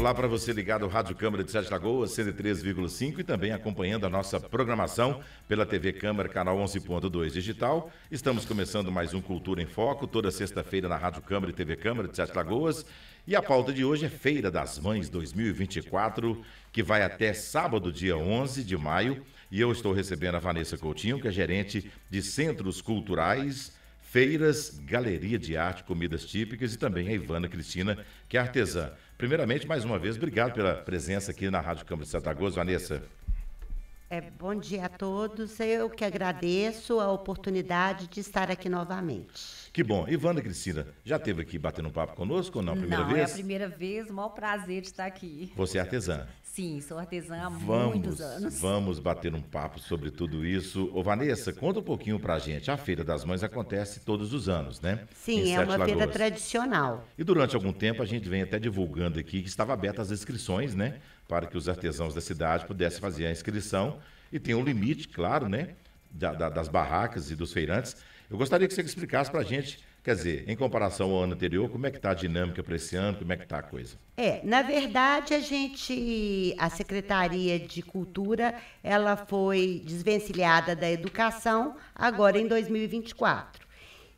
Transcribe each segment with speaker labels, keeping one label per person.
Speaker 1: Olá para você ligado ao Rádio Câmara de Sete Lagoas, 103,5 e também acompanhando a nossa programação pela TV Câmara, canal 11.2 digital. Estamos começando mais um Cultura em Foco, toda sexta-feira na Rádio Câmara e TV Câmara de Sete Lagoas. E a pauta de hoje é Feira das Mães 2024, que vai até sábado, dia 11 de maio. E eu estou recebendo a Vanessa Coutinho, que é gerente de Centros Culturais feiras, galeria de arte, comidas típicas e também a Ivana Cristina, que é artesã. Primeiramente, mais uma vez, obrigado pela presença aqui na Rádio Câmara de Santa Cruz, Vanessa.
Speaker 2: É, bom dia a todos. Eu que agradeço a oportunidade de estar aqui novamente.
Speaker 1: Que bom. Ivana Cristina, já esteve aqui batendo um papo conosco ou não? Primeira não, vez? é a
Speaker 3: primeira vez. O maior prazer de estar aqui.
Speaker 1: Você é artesã.
Speaker 3: Sim, sou artesã há vamos, muitos
Speaker 2: anos.
Speaker 1: Vamos bater um papo sobre tudo isso. Ô, Vanessa, conta um pouquinho pra gente. A Feira das Mães acontece todos os anos, né? Sim, é uma Lagoas. feira
Speaker 2: tradicional.
Speaker 1: E durante algum tempo a gente vem até divulgando aqui que estava aberta as inscrições, né? Para que os artesãos da cidade pudessem fazer a inscrição. E tem um limite, claro, né? Da, da, das barracas e dos feirantes. Eu gostaria que você explicasse pra gente Quer dizer, em comparação ao ano anterior, como é que está a dinâmica para esse ano? Como é que está a coisa?
Speaker 2: É, na verdade, a gente, a Secretaria de Cultura, ela foi desvencilhada da educação agora em 2024.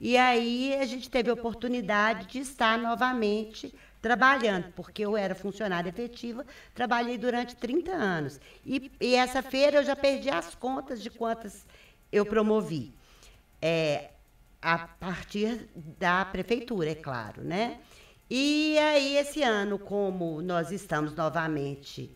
Speaker 2: E aí a gente teve a oportunidade de estar novamente trabalhando, porque eu era funcionária efetiva, trabalhei durante 30 anos. E, e essa feira eu já perdi as contas de quantas eu promovi. É, a partir da prefeitura, é claro, né? E aí, esse ano, como nós estamos novamente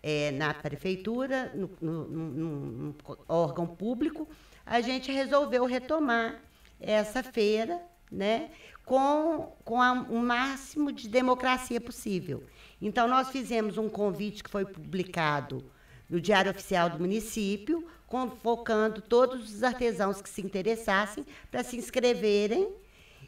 Speaker 2: é, na prefeitura, no, órgão público, a gente resolveu retomar essa feira, né? Com, com a, o máximo de democracia possível. Então, nós fizemos um convite que foi publicado no Diário Oficial do Município, convocando todos os artesãos que se interessassem para se inscreverem.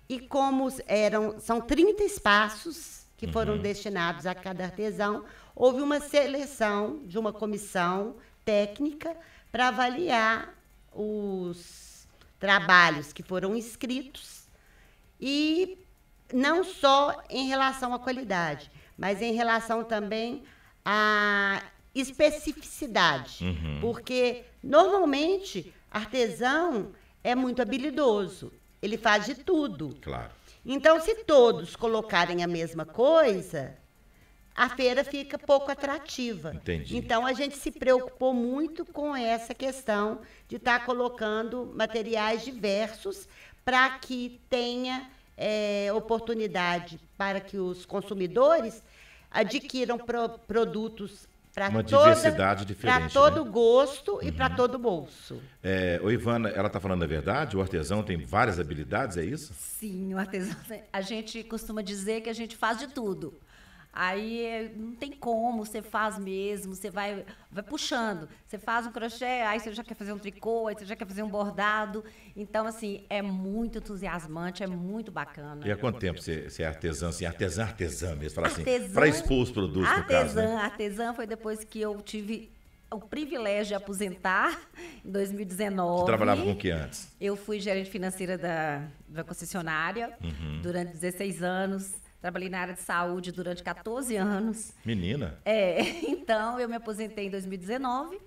Speaker 2: E como eram, são 30 espaços que foram uhum. destinados a cada artesão, houve uma seleção de uma comissão técnica para avaliar os trabalhos que foram inscritos e não só em relação à qualidade, mas em relação também à especificidade, uhum. porque Normalmente, artesão é muito habilidoso, ele faz de tudo. Claro. Então, se todos colocarem a mesma coisa, a feira fica pouco atrativa. Entendi. Então, a gente se preocupou muito com essa questão de estar tá colocando materiais diversos para que tenha é, oportunidade para que os consumidores adquiram pro, produtos Pra uma toda, diversidade diferente. Para todo né? gosto uhum. e para todo bolso.
Speaker 1: É, o Ivana, ela está falando a verdade? O artesão tem várias habilidades, é isso?
Speaker 3: Sim, o artesão. A gente costuma dizer que a gente faz de tudo. Aí não tem como, você faz mesmo, você vai, vai puxando. Você faz um crochê, aí você já quer fazer um tricô, aí você já quer fazer um bordado. Então, assim, é muito entusiasmante, é muito bacana. E há quanto tempo
Speaker 1: você, você é artesã, assim, artesã, artesã mesmo? Fala assim, para expor os produtos, artesã, no caso, né?
Speaker 3: Artesã foi depois que eu tive o privilégio de aposentar em 2019. Você trabalhava com o que antes? Eu fui gerente financeira da, da concessionária uhum. durante 16 anos. Trabalhei na área de saúde durante 14 anos. Menina! É, então eu me aposentei em 2019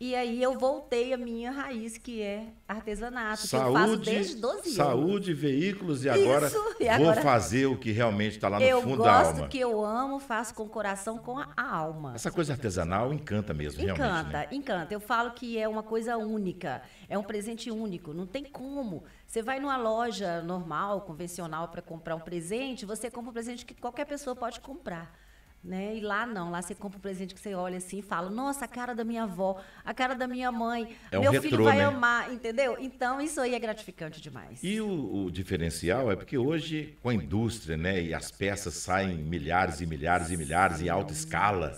Speaker 3: e aí eu voltei à minha raiz, que é artesanato, saúde, que eu faço desde 12 anos. Saúde,
Speaker 1: veículos e agora, Isso, e agora vou fazer o que realmente está lá no fundo da alma. Eu gosto que
Speaker 3: eu amo, faço com o coração, com a alma. Essa coisa
Speaker 1: artesanal encanta mesmo, né? encanta, realmente. Encanta, né?
Speaker 3: encanta. Eu falo que é uma coisa única, é um presente único, não tem como. Você vai numa loja normal, convencional, para comprar um presente, você compra um presente que qualquer pessoa pode comprar. Né? E lá não, lá você compra um presente que você olha assim e fala: "Nossa, a cara da minha avó, a cara da minha mãe, é um meu retrô, filho vai né? amar", entendeu? Então isso aí é gratificante
Speaker 2: demais.
Speaker 1: E o, o, diferencial é porque hoje com a indústria, né, e as peças saem milhares e milhares e milhares em alta escala.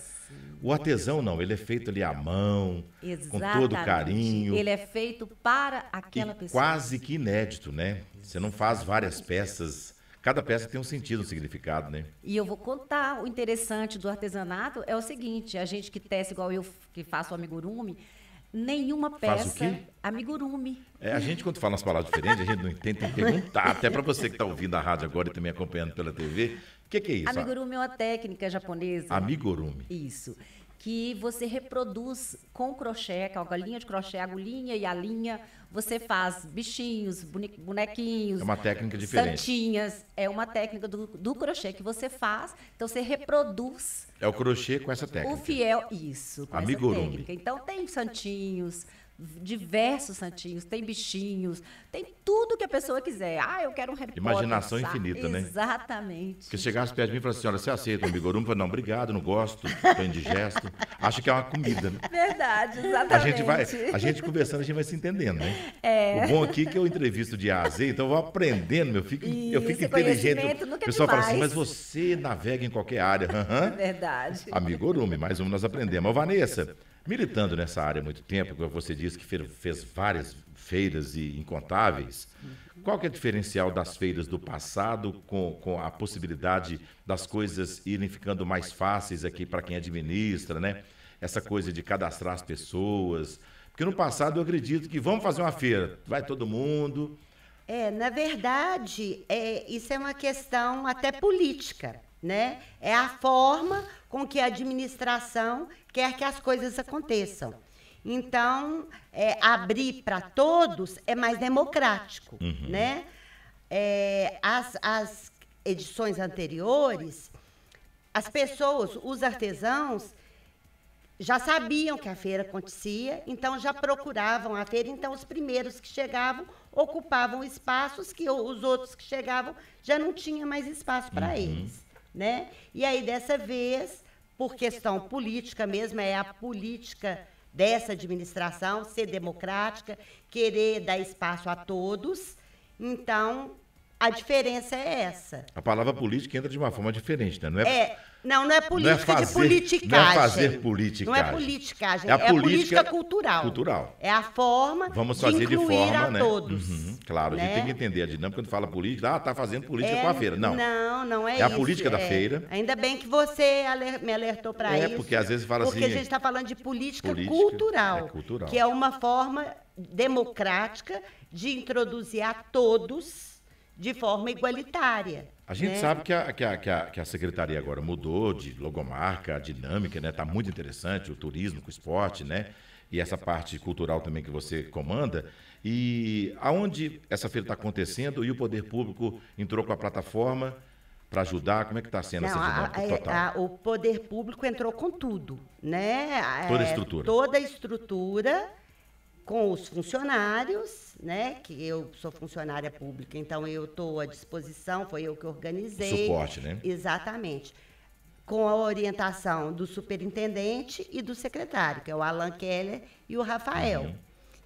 Speaker 1: O artesão não, ele é feito ali à mão,
Speaker 3: Exatamente. com todo carinho. Ele é feito para aquela e pessoa. Quase
Speaker 1: que inédito, né? Você não faz várias peças cada peça tem um sentido, um significado, né?
Speaker 3: E eu vou contar o interessante do artesanato é o seguinte, a gente que tece igual eu que faço o amigurumi, nenhuma peça amigurumi.
Speaker 1: É, a gente, quando fala umas palavras diferentes, a gente não entende, tem que perguntar. Até para você que está ouvindo a rádio agora e também acompanhando pela TV, o que, que, é isso?
Speaker 3: Amigurumi é uma técnica japonesa.
Speaker 1: Amigurumi. Isso.
Speaker 3: Que você reproduz com crochê, com a linha de crochê, a agulhinha e a linha, você faz bichinhos, bonequinhos. É uma técnica diferente. Santinhas. É uma técnica do, do crochê que você faz. Então você reproduz. É
Speaker 1: o crochê com essa técnica. O
Speaker 3: fiel, isso. Com Amigurumi. Então tem santinhos diversos santinhos, tem bichinhos, tem tudo que a pessoa quiser. Ah, eu quero um Harry Imaginação infinita, né? Exatamente.
Speaker 1: Porque chegasse perto de mim e falasse, assim, senhora, você aceita um bigorum? falei, não, obrigado, não gosto, estou indigesto. Acho que é uma comida, né?
Speaker 3: Verdade, exatamente. A gente, vai, a gente
Speaker 1: conversando, a gente vai se entendendo, né?
Speaker 3: É. O bom aqui
Speaker 1: é que eu entrevisto de A a Z, então eu vou aprendendo, eu fico, Isso, eu fico inteligente. O pessoal é fala assim, mas você navega em qualquer área. Uhum.
Speaker 3: Verdade.
Speaker 1: Amigorume, mais um nós aprendemos. Ô, Vanessa... Militando nessa área há muito tempo, como você disse que fez várias feiras e incontáveis, qual que é o diferencial das feiras do passado com, com a possibilidade das coisas irem ficando mais fáceis aqui para quem administra, né? Essa coisa de cadastrar as pessoas. Porque no passado eu acredito que vamos fazer uma feira, vai todo mundo.
Speaker 2: É, na verdade, é, isso é uma questão até política né? É a forma com que a administração quer que as coisas aconteçam. Então, é, abrir para todos é mais democrático, uhum. né? É, as, as edições anteriores, as pessoas, os artesãos, já sabiam que a feira acontecia, então já procuravam a feira, então os primeiros que chegavam ocupavam espaços que os outros que chegavam já não tinha mais espaço para uhum. eles né? E aí dessa vez, por questão política mesmo, é a política dessa administração ser democrática, querer dar espaço a todos. Então, a diferença é essa.
Speaker 1: A palavra política entra de uma forma diferente, né? Não é, é
Speaker 2: não, é não é política não é, é fazer, de politicagem. Não é fazer politicagem. Não é politicagem, é, a é política, política, cultural. Cultural. É a forma Vamos de fazer de forma, a né? todos. Uhum,
Speaker 1: claro, né? a gente tem né? que entender a dinâmica quando fala política, ah, tá fazendo política é, com a feira. Não.
Speaker 2: Não, não é, é isso. É a política da é. feira. Ainda bem que você me alertou para isso. É, porque às vezes fala porque assim... Porque a gente está falando de política, política cultural, cultural, que é uma forma democrática de introduzir a todos de forma igualitária. A gente né? sabe que
Speaker 1: a, que, a, que, a, que a secretaria agora mudou de logomarca, a dinâmica, né? Está muito interessante o turismo com o esporte, né? E essa parte cultural também que você comanda. E aonde essa feira está acontecendo e o poder público entrou com a plataforma para ajudar? Como é que está sendo Não, essa dinâmica a, é, total? A,
Speaker 2: a, o poder público entrou com tudo, né? Toda a estrutura. É, toda a estrutura com os funcionários, né? Que eu sou funcionária pública, então eu estou à disposição, foi eu que organizei. Suporte, né? Exatamente. Com a orientação do superintendente e do secretário, que é o Alan Keller e o Rafael. Uhum.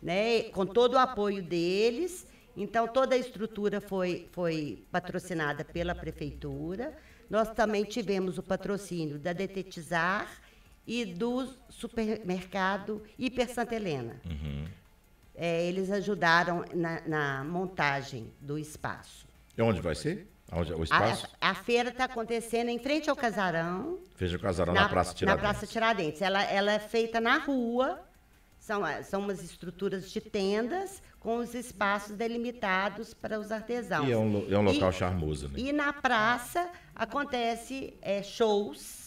Speaker 2: Né? Com todo o apoio deles. Então, toda a estrutura foi, foi patrocinada pela prefeitura. Nós também tivemos o patrocínio da Detetizar, e do supermercado Hiper Santa Helena. Uhum. É, eles ajudaram na, na, montagem do espaço.
Speaker 1: E onde vai ser? É o espaço?
Speaker 2: A, a feira está acontecendo em frente ao casarão.
Speaker 1: Veja o casarão, na, na, Praça Tiradentes. Na Praça
Speaker 2: Tiradentes. Ela, ela é feita na rua, são, é, são umas estruturas de tendas com os espaços delimitados para os artesãos. E é um, é um local e,
Speaker 1: charmoso. Né? E
Speaker 2: na praça acontece é, shows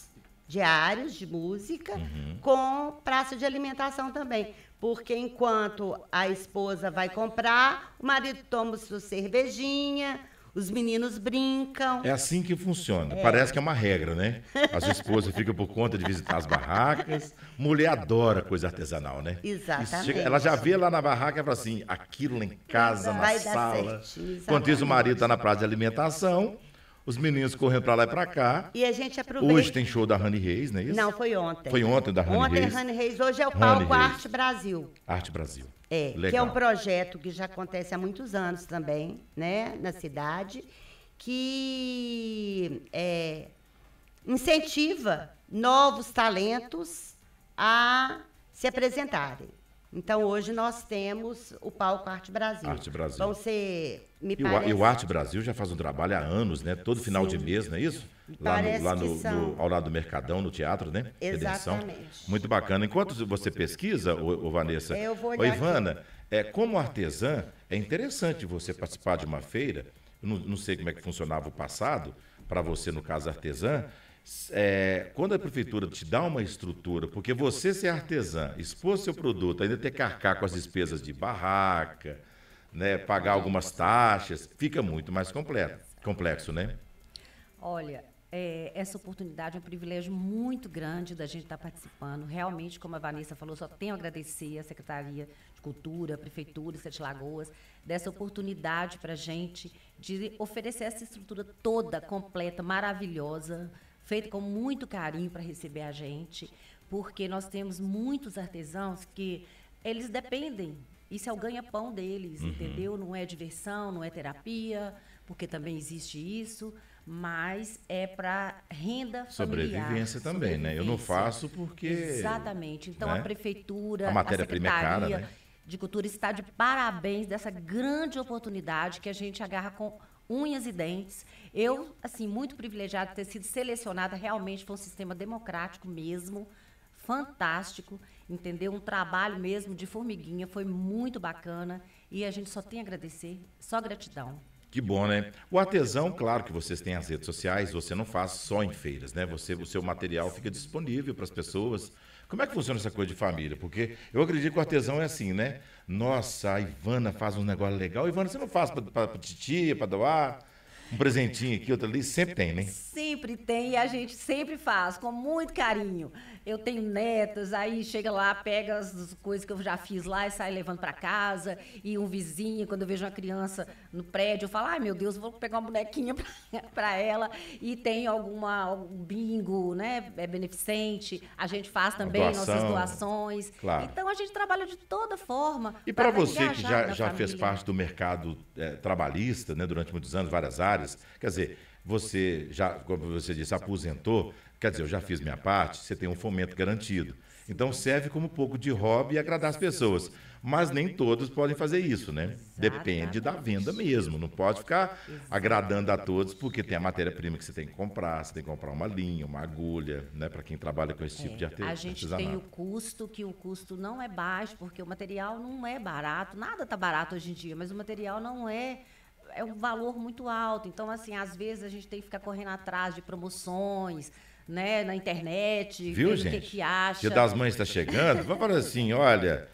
Speaker 2: diários de música uhum. com praça de alimentação também. Porque enquanto a esposa vai comprar, o marido toma sua cervejinha, os meninos brincam.
Speaker 1: É assim que funciona. É. Parece que é uma regra, né? As esposas ficam por conta de visitar as barracas. Mulher adora coisa artesanal, né? Exatamente. Chega, ela já vê lá na barraca e fala assim: aquilo em casa, na Vai sala.
Speaker 2: Enquanto isso, o marido está
Speaker 1: na praça de alimentação os meninos correndo para lá e para cá.
Speaker 2: E a gente aproveita. Hoje tem
Speaker 1: show da Rani Reis, não é isso? Não, foi ontem. Foi ontem da Rani ontem, Reis. Ontem Rani
Speaker 2: Reis. Hoje é o palco Arte Brasil. Arte Brasil. É, Legal. que é um projeto que já acontece há muitos anos também, né, na cidade, que é, incentiva novos talentos a se apresentarem. Então, hoje nós temos o palco Arte Brasil. Arte Brasil. Vão então, ser, me e, parece... o, Arte
Speaker 1: Brasil já faz um trabalho há anos, né? Todo final Sim. de mês, não é isso? Lá, no, lá no, no, ao lado do Mercadão, no teatro, né? Exatamente. Redenção. Muito bacana. Enquanto você pesquisa, o Vanessa, Eu vou ô Ivana, é, como artesã, é interessante você participar de uma feira. Não, não sei como é que funcionava o passado, para você, no caso, artesã, é, quando a prefeitura te dá uma estrutura, porque você ser artesã, expor seu produto, ainda ter que arcar com as despesas de barraca, né, pagar algumas taxas, fica muito mais completo, complexo, né?
Speaker 3: Olha, é, essa oportunidade é um privilégio muito grande da gente estar participando. Realmente, como a Vanessa falou, só tenho a agradecer à Secretaria de Cultura, à Prefeitura, Sete Lagoas, dessa oportunidade para a gente de oferecer essa estrutura toda, completa, maravilhosa, feita com muito carinho para receber a gente, porque nós temos muitos artesãos que eles dependem. Isso é o ganha-pão deles, uhum. entendeu? Não é diversão, não é terapia, porque também existe isso, mas é para renda familiar. Sobrevivência também, né? Eu não
Speaker 1: faço porque. Exatamente.
Speaker 3: Então né? a prefeitura, a matéria-prima é cara, né? de Cultura está de parabéns dessa grande oportunidade que a gente agarra com unhas e dentes. Eu, assim, muito privilegiada de ter sido selecionada realmente foi um sistema democrático mesmo, fantástico, entendeu? Um trabalho mesmo de formiguinha, foi muito bacana e a gente só tem a agradecer, só gratidão.
Speaker 1: Que bom, né? O artesão, claro que vocês têm as redes sociais, você não faz só em feiras, né? Você, o seu material fica disponível para as pessoas. Como é que funciona essa coisa de família? Porque eu acredito que o artesão é assim, né? Nossa, a Ivana faz um negócio legal. Ivana, você não faz para titia, para doar? um presentinho aqui, outro ali, sempre tem, né?
Speaker 3: Sempre tem e a gente sempre faz, com muito carinho. Eu tenho netas, aí chega lá, pega as coisas que eu já fiz lá e sai levando para casa. E um vizinho, quando eu vejo uma criança no prédio, eu falo, ai meu Deus, vou pegar uma bonequinha para ela. E tem alguma, algum bingo, né? É beneficente. A gente faz também nossas doações. Claro. Então a gente trabalha de toda forma. E para você que já, já fez parte
Speaker 1: do mercado é, trabalhista, né? Durante muitos anos, várias áreas Quer dizer, você já, como você disse, aposentou, quer dizer, eu já fiz minha parte, você tem um fomento garantido. Então serve como um pouco de hobby e agradar as pessoas. Mas nem todos podem fazer isso, né? Depende da venda mesmo. Não pode ficar agradando a todos, porque tem a matéria-prima que você tem que comprar, você tem que comprar uma linha, uma agulha, né? Para quem trabalha com esse tipo de é, artesanato. A gente tem o
Speaker 3: custo, que o custo não é baixo, porque o material não é barato, nada está barato hoje em dia, mas o material não é é um valor muito alto. Então, assim, às vezes a gente tem que ficar correndo atrás de promoções, né, na internet, Viu, gente? o que, que acha. Dia das Mães está chegando, vamos falar
Speaker 1: assim, olha,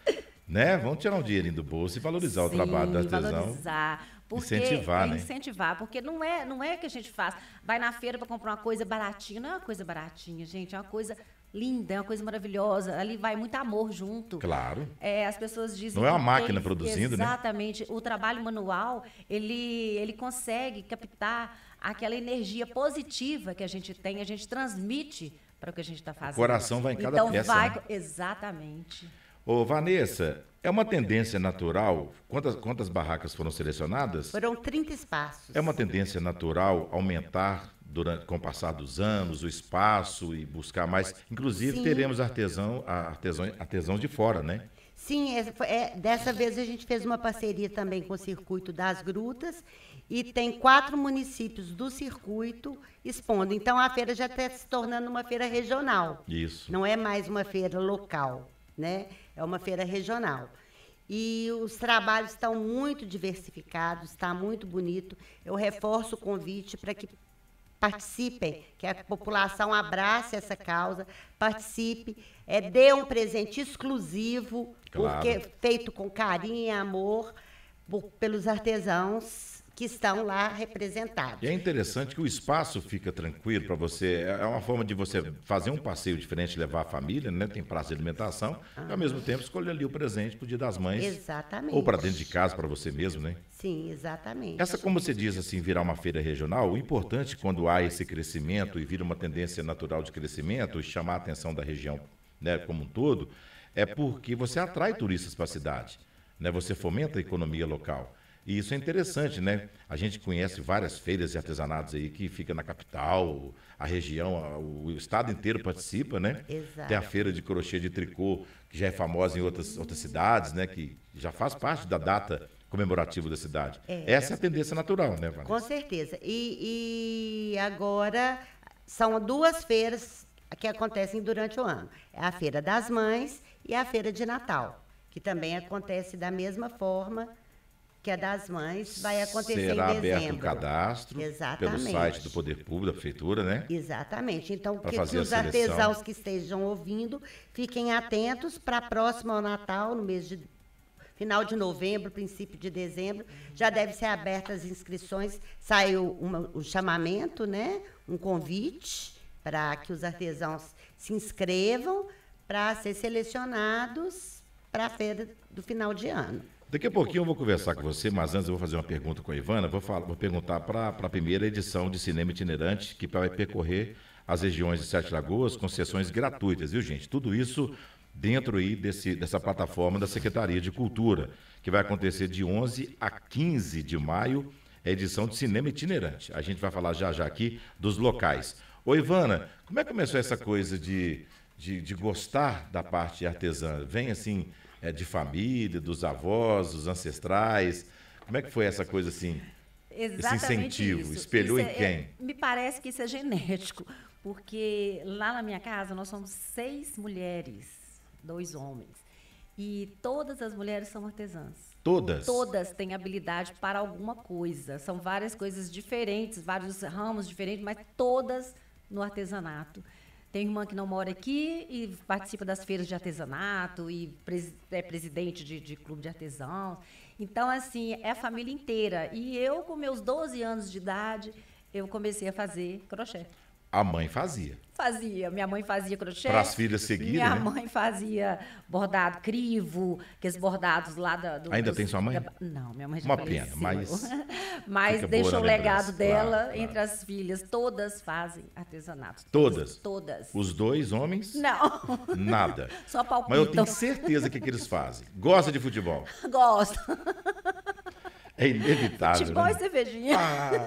Speaker 1: né, vamos tirar um dinheirinho do bolso e valorizar Sim, o trabalho da artesão. valorizar.
Speaker 3: Porque incentivar, é né? Incentivar, porque não é, não é que a gente faz. Vai na feira para comprar uma coisa baratinha, não é uma coisa baratinha, gente, é uma coisa linda, é uma coisa maravilhosa. Ali vai muito amor junto. Claro. É, as pessoas dizem. Não é uma máquina tem, produzindo, exatamente, né? Exatamente. O trabalho manual, ele, ele consegue captar aquela energia positiva que a gente tem, a gente transmite para o que a gente está fazendo. O coração vai em cada então, peça. Vai, né? Exatamente.
Speaker 1: Ô, Vanessa, é uma tendência natural? Quantas, quantas barracas foram selecionadas?
Speaker 2: Foram 30 espaços.
Speaker 1: É uma tendência natural aumentar durante, com o passar dos anos, o espaço e buscar mais. Inclusive, Sim. teremos artesão, artesão, artesão de fora, né?
Speaker 2: Sim, é, é, dessa vez a gente fez uma parceria também com o Circuito das Grutas e tem quatro municípios do circuito expondo. Então a feira já está se tornando uma feira regional. Isso. Não é mais uma feira local, né? É uma feira regional. E os trabalhos estão muito diversificados, está muito bonito. Eu reforço o convite para que participem, que a população abrace essa causa, participe, é, dê um presente exclusivo, claro. porque feito com carinho e amor por, pelos artesãos que estão lá representados.
Speaker 1: E é interessante que o espaço fica tranquilo para você. É uma forma de você fazer um passeio diferente, levar a família, né? Tem praça de alimentação, ah. e ao mesmo tempo escolher ali o presente para o Dia das Mães.
Speaker 2: Exatamente. Ou para dentro
Speaker 1: de casa, para você mesmo, né?
Speaker 2: Sim, exatamente. Essa,
Speaker 1: como você diz assim, virar uma feira regional, o importante quando há esse crescimento e vira uma tendência natural de crescimento e chamar a atenção da região né, como um todo, é porque você atrai turistas para a cidade, né? Você fomenta a economia local. E isso é interessante, né? A gente conhece várias feiras e artesanatos aí que fica na capital, a região, o estado inteiro participa, né? Exato. Tem a feira de crochê de tricô, que já é famosa em outras, outras cidades, né? Que já faz parte da data comemorativa da cidade. É. Essa é a tendência natural, né, Vanessa?
Speaker 2: Com certeza. E, e agora são duas feiras que acontecem durante o ano. É a Feira das Mães e a Feira de Natal, que também acontece da mesma forma que é das mães, vai acontecer Será em dezembro. Será aberto o cadastro Exatamente. pelo site do
Speaker 1: Poder Público, da Prefeitura, né?
Speaker 2: Exatamente. Então, que, que, os artesãos que estejam ouvindo fiquem atentos para próximo ao Natal, no mês de final de novembro, princípio de dezembro, já devem ser abertas as inscrições. Saiu uma, um chamamento, né? um convite para que os artesãos se inscrevam para ser selecionados para a feira do final de ano.
Speaker 1: Daqui a pouquinho eu vou conversar com você, mas antes eu vou fazer uma pergunta com a Ivana. Vou, falar, vou perguntar para a primeira edição de Cinema Itinerante, que vai percorrer as regiões de Sete Lagoas com sessões gratuitas, viu, gente? Tudo isso dentro aí desse, dessa plataforma da Secretaria de Cultura, que vai acontecer de 11 a 15 de maio, a é edição de Cinema Itinerante. A gente vai falar já já aqui dos locais. Ô, Ivana, como é que começou essa coisa de, de, de gostar da parte artesã? Vem assim é, de família, dos avós, dos ancestrais? Como é que foi essa coisa assim?
Speaker 3: Exatamente esse incentivo, isso. espelhou isso em é, quem? É, me parece que isso é genético, porque lá na minha casa nós somos seis mulheres, dois homens. E todas as mulheres são artesãs. Todas? Todas têm habilidade para alguma coisa. São várias coisas diferentes, vários ramos diferentes, mas todas no artesanato. Tem irmã que não mora aqui e participa das feiras de artesanato e é presidente de, de clube de artesãos. Então, assim, é a família inteira. E eu, com meus 12 anos de idade, eu comecei a fazer crochê.
Speaker 1: A mãe fazia.
Speaker 3: Fazia. Minha mãe fazia crochê. Para as filhas seguirem. Minha né? mãe fazia bordado crivo, aqueles bordados lá da, do. Ainda tem sua mãe? Da, não, minha mãe já Uma faleceu. pena, mas. mas deixou o legado dela claro, entre claro. as filhas. Todas fazem artesanato. Todas? Todas.
Speaker 1: Os dois homens?
Speaker 3: Não. Nada.
Speaker 1: Só palpitam. Mas eu tenho certeza que, é que eles fazem. Gosta de futebol?
Speaker 3: Gosto.
Speaker 1: É inevitável. Futebol né? e
Speaker 2: cervejinha. Ah,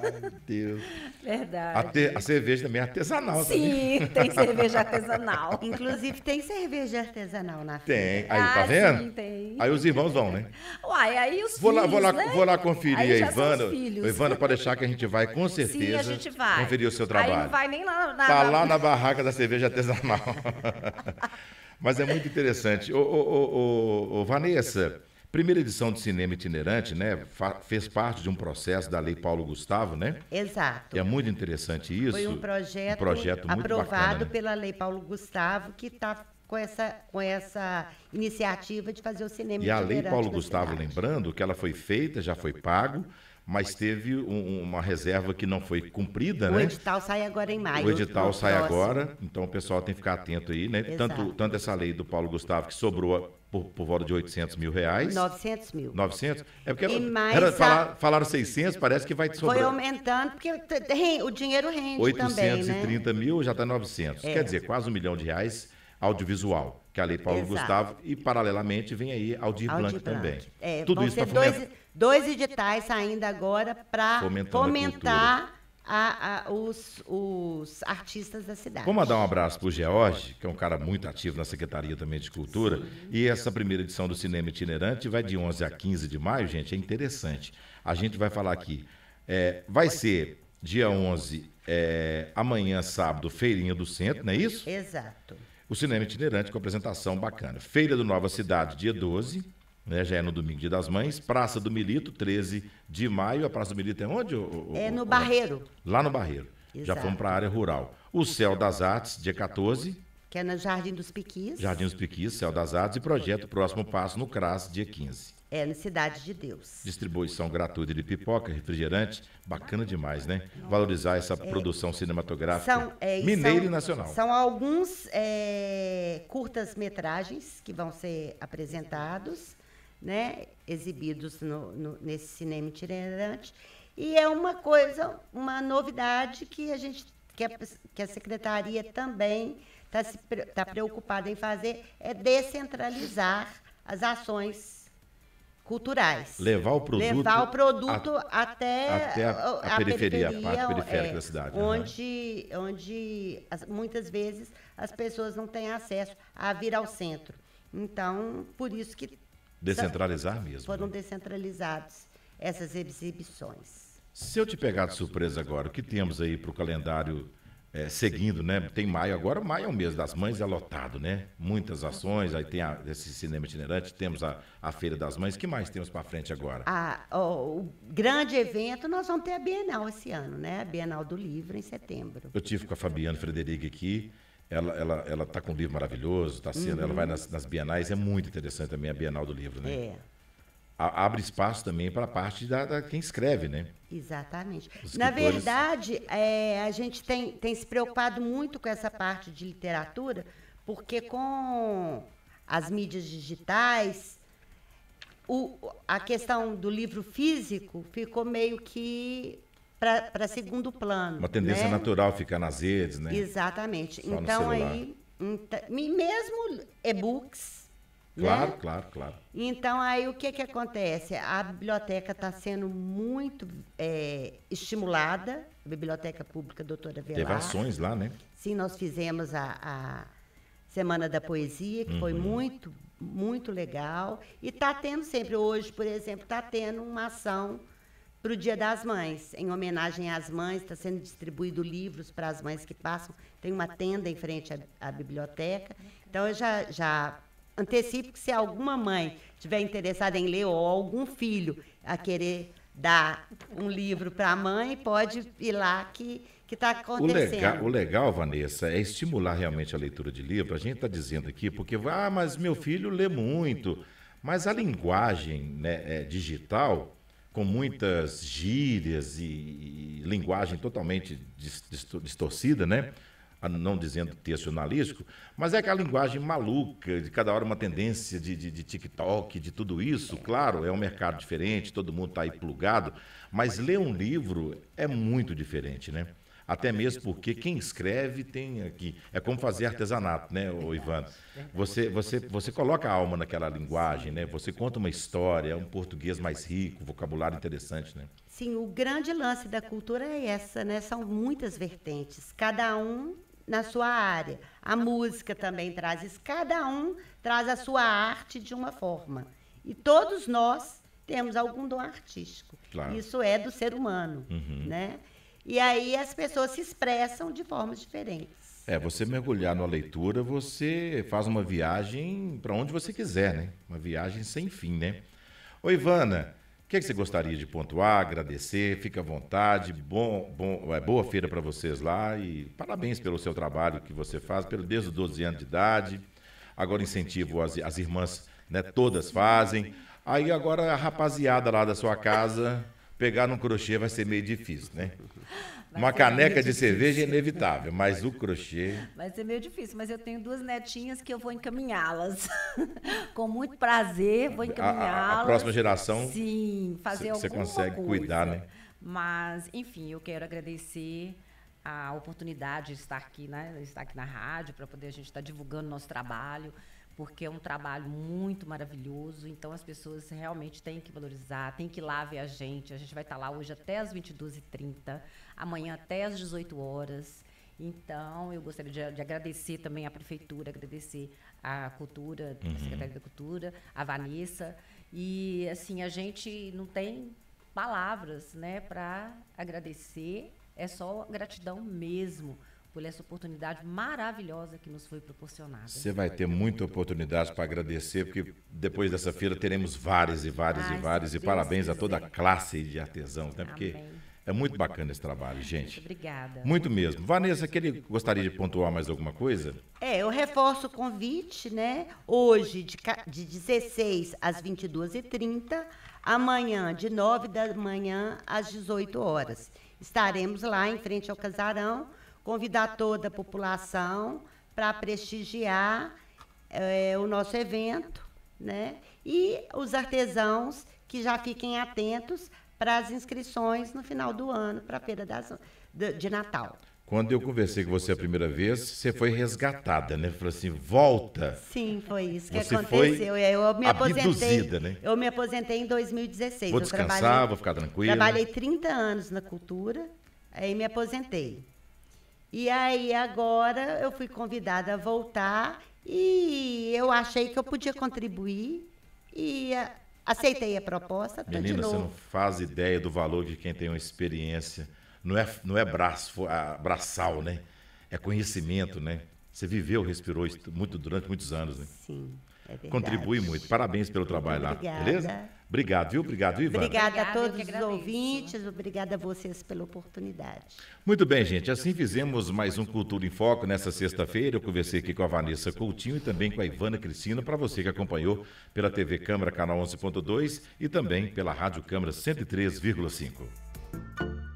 Speaker 2: Deus. Verdade. A,
Speaker 1: te, a, cerveja também é artesanal. Sim, também. tem cerveja
Speaker 2: artesanal. Inclusive, tem cerveja artesanal na feira. Tem. Aí, tá ah, tá vendo? Sim, tem.
Speaker 1: Aí os irmãos vão, né?
Speaker 2: Uai, aí os vou filhos, lá, vou lá, né? Vou lá
Speaker 1: conferir aí a Ivana. Ivana, pode deixar que a gente vai com certeza sim, a gente vai. conferir o seu trabalho. Aí não vai
Speaker 3: nem lá na... Tá lá na
Speaker 1: barraca da cerveja artesanal. Mas é muito interessante. Ô, ô, ô, ô Vanessa primeira edição de Cinema Itinerante, né, fez parte de um processo da Lei Paulo Gustavo, né?
Speaker 2: Exato.
Speaker 1: É muito interessante isso. Foi um
Speaker 2: projeto, um projeto aprovado bacana, né? pela Lei Paulo Gustavo que está com essa, com essa iniciativa de fazer o cinema itinerante. E a Lei Paulo
Speaker 1: Gustavo, cidade. lembrando que ela foi feita, já foi pago, mas teve um, uma reserva que não foi cumprida, o né? O edital
Speaker 2: sai agora em maio. O edital sai próximo. agora,
Speaker 1: então o pessoal tem que ficar atento aí, né? Exato. Tanto, tanto essa lei do Paulo Gustavo que sobrou por, por volta de 800 mil reais.
Speaker 2: 900 mil.
Speaker 1: 900? É porque era, mais, era, falar, falaram 600, parece que vai sobrar. Foi
Speaker 2: aumentando, porque o dinheiro rende 830 também,
Speaker 1: né? mil, já está 900. É. Quer dizer, quase um milhão de reais audiovisual, que é a Lei Paulo Exato. Gustavo, e paralelamente vem aí Aldir, Aldir Blanc, também. É, Tudo isso para tá fomentar...
Speaker 2: Dois, dois editais saindo agora para fomentar a, a, os, os, artistas da cidade. Vou mandar
Speaker 1: um abraço para o George, que é um cara muito ativo na Secretaria também de Cultura. Sim. E essa primeira edição do Cinema Itinerante vai de 11 a 15 de maio, gente. É interessante. A gente vai falar aqui. É, vai ser dia 11, é, amanhã, sábado, Feirinha do Centro, não é isso?
Speaker 2: Exato.
Speaker 1: O Cinema Itinerante com apresentação bacana. Feira do Nova Cidade, dia 12 né, já é no domingo, dia das mães. Praça do Milito, 13 de maio. A Praça do Milito é onde? O, o, é no o, Barreiro. Lá no Barreiro. Exato. Já fomos para a área rural. O Céu das Artes, dia 14.
Speaker 2: Que é no Jardim dos Piquis.
Speaker 1: Jardim dos Piquis, Céu das Artes e projeto Próximo Passo no CRAS, dia 15.
Speaker 2: É, na Cidade de Deus.
Speaker 1: Distribuição gratuita de pipoca, refrigerante, bacana demais, né? Valorizar essa é, produção cinematográfica são, é, mineira são, e nacional. São
Speaker 2: alguns é, curtas-metragens que vão ser apresentados né, exibidos no, no, nesse cinema itinerante. E é uma coisa, uma novidade que a gente que a, que a secretaria também está tá preocupada em fazer é descentralizar as ações culturais. Levar
Speaker 1: o produto, Levar o produto
Speaker 2: a, até, até a, a, a periferia, periferia, a parte periférica é, da cidade. Onde, uhum. onde as, muitas vezes as pessoas não têm acesso a vir ao centro. Então, por isso que
Speaker 1: Descentralizar mesmo.
Speaker 2: Foram né? descentralizados essas exibições.
Speaker 1: Se eu te pegar de surpresa agora, o que temos aí para o calendário é, seguindo, né? Tem maio agora, maio é o mês das mães, é lotado, né? Muitas ações, aí tem a, esse cinema itinerante, temos a, a Feira das Mães, que mais temos para frente agora?
Speaker 2: Ah, o grande evento, nós vamos ter a Bienal esse ano, né? A Bienal do Livro, em setembro.
Speaker 1: Eu tive com a Fabiana Frederica aqui, ela está ela, ela tá com um livro maravilhoso, tá sendo, uhum. ela vai nas, nas, bienais, é muito interessante também a Bienal do Livro, né? É. A, abre espaço também para a parte da, da, quem escreve, né?
Speaker 2: Exatamente. Na verdade, é, a gente tem, tem se preocupado muito com essa parte de literatura, porque com as mídias digitais, o, a questão do livro físico ficou meio que para segundo plano. Uma tendência né? natural
Speaker 1: ficar nas redes, né?
Speaker 2: Exatamente. Só então aí, então, mesmo e-books. Né? Claro, né? claro, claro. Então aí o que que acontece? A biblioteca está sendo muito é, estimulada, a biblioteca pública Doutora Velar. Teve ações lá, né? Sim, nós fizemos a, a semana da poesia que uhum. foi muito muito legal e está tendo sempre hoje, por exemplo, está tendo uma ação para o Dia das Mães. Em homenagem às mães, está sendo distribuído livros para as mães que passam. Tem uma tenda em frente à, à biblioteca. Então, eu já, já antecipo que se alguma mãe tiver interessada em ler ou algum filho a querer dar um livro para a mãe, pode ir lá que que está acontecendo. O legal, o
Speaker 1: legal, Vanessa, é estimular realmente a leitura de livro. A gente está dizendo aqui porque, ah, mas meu filho lê muito. Mas a linguagem né, é, digital com muitas gírias e, linguagem totalmente distorcida, né? não dizendo texto jornalístico, mas é aquela linguagem maluca, de cada hora uma tendência de, de, de TikTok, de tudo isso. Claro, é um mercado diferente, todo mundo está aí plugado, mas ler um livro é muito diferente, né? Até mesmo porque quem escreve tem aqui. É como fazer artesanato, né, Ivan? Você, você, você coloca a alma naquela linguagem, né? Você conta uma história, é um português mais rico, vocabulário interessante, né?
Speaker 2: Sim, o grande lance da cultura é essa, né? São muitas vertentes, cada um na sua área. A música também traz isso, cada um traz a sua arte de uma forma. E todos nós temos algum dom artístico. Claro. Isso é do ser humano, uhum. né? E aí as pessoas se expressam de formas diferentes.
Speaker 1: É, você mergulhar na leitura, você faz uma viagem para onde você quiser, né? Uma viagem sem fim, né? Oi, Ivana, o que, é que você gostaria de pontuar, agradecer? Fica à vontade, bom, bom, é, boa feira para vocês lá e parabéns pelo seu trabalho que você faz, pelo desde os 12 anos de idade. Agora incentivo as, as irmãs, né? Todas fazem. Aí agora a rapaziada lá da sua casa pegar num crochê vai ser meio difícil, né? Vai Uma caneca de difícil. cerveja é inevitável, mas o crochê.
Speaker 3: Vai ser meio difícil, mas eu tenho duas netinhas que eu vou encaminhá-las. Com muito prazer, vou encaminhá-las. A, a, próxima geração. Sim, fazer alguma Você consegue coisa. cuidar, né? Mas, enfim, eu quero agradecer a oportunidade de estar aqui, né? Estar aqui na rádio para poder a gente estar tá divulgando nosso trabalho porque é um trabalho muito maravilhoso. Então as pessoas realmente têm que valorizar, têm que ir lá ver a gente. A gente vai estar lá hoje até as 22h30, amanhã até as 18 horas. Então, eu gostaria de, de agradecer também à prefeitura, agradecer à cultura, uhum. à Secretaria da Cultura, à Vanessa. E assim, a gente não tem palavras, né, para agradecer. É só gratidão mesmo por essa oportunidade maravilhosa que nos foi proporcionada. Você vai ter
Speaker 1: muita oportunidade para agradecer, porque depois dessa feira teremos várias e várias e várias. E parabéns a toda a classe de artesãos, né? Porque é muito bacana esse trabalho, gente. Muito
Speaker 2: obrigada. Muito
Speaker 1: mesmo. Vanessa, que ele gostaria de pontuar mais alguma coisa?
Speaker 2: É, eu reforço o convite, né? Hoje, de, de 16 às 22h30, amanhã, de 9 da manhã às 18 horas. Estaremos lá em frente ao casarão convidar toda a população para prestigiar é, o nosso evento, né? E os artesãos que já fiquem atentos para as inscrições no final do ano para a feira das, de, Natal.
Speaker 1: Quando eu conversei com você a primeira vez, você foi resgatada, né? Falou assim, volta.
Speaker 2: Sim, foi isso que você aconteceu. Foi eu me aposentei. Né? Eu me aposentei em 2016. Vou descansar, vou
Speaker 1: ficar tranquila. Trabalhei
Speaker 2: 30 anos na cultura, aí me aposentei. E aí agora eu fui convidada a voltar e eu achei que eu podia contribuir e aceitei a proposta. Tá Menina, você não
Speaker 1: faz ideia do valor de quem tem uma experiência. Não é, não é braço, braçal, né? É conhecimento, né? Você viveu, respirou muito durante muitos anos, né? Sim. É Contribui muito. Parabéns pelo trabalho Obrigada. lá. Beleza? Obrigado, viu? Obrigado, Ivan. Obrigada
Speaker 2: a todos os ouvintes, obrigada a vocês pela oportunidade.
Speaker 1: Muito bem, gente. Assim fizemos mais um Cultura em Foco nessa sexta-feira. Eu conversei aqui com a Vanessa Coutinho e também com a Ivana Cristina, para você que acompanhou pela TV Câmara, canal 11.2 e também pela Rádio Câmara 103,5.